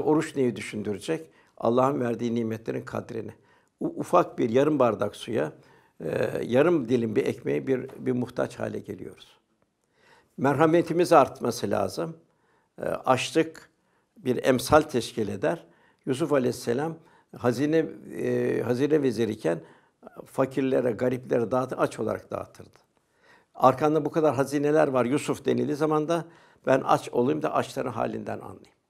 Oruç neyi düşündürecek? Allah'ın verdiği nimetlerin kadrini. Ufak bir yarım bardak suya, e, yarım dilim bir ekmeğe bir, bir muhtaç hale geliyoruz. Merhametimiz artması lazım. E, açlık bir emsal teşkil eder. Yusuf Aleyhisselam hazine e, hazine veziriyken fakirlere, gariplere dağıtı aç olarak dağıtırdı. Arkanda bu kadar hazineler var Yusuf denildiği zaman da ben aç olayım da açların halinden anlayayım.